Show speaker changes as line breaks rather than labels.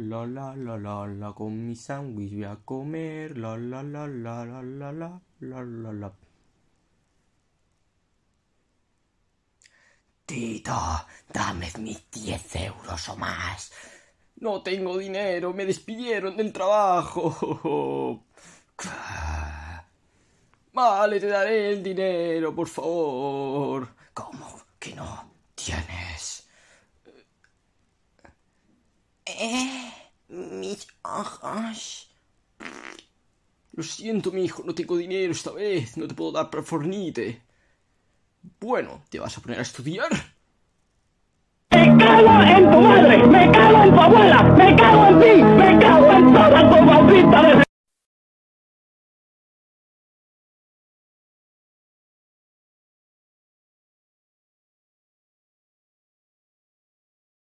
La la la la la con mi sándwich voy a comer la la la la la la la la la la Tito, dame mis diez euros o más.
No tengo dinero, me despidieron del trabajo. Vale, te daré el dinero, por favor. ¿Cómo que no tienes? ¿Eh? Ah, Lo siento, mi hijo, no tengo dinero esta vez, no te puedo dar para fornite. Bueno, ¿te vas a poner a estudiar?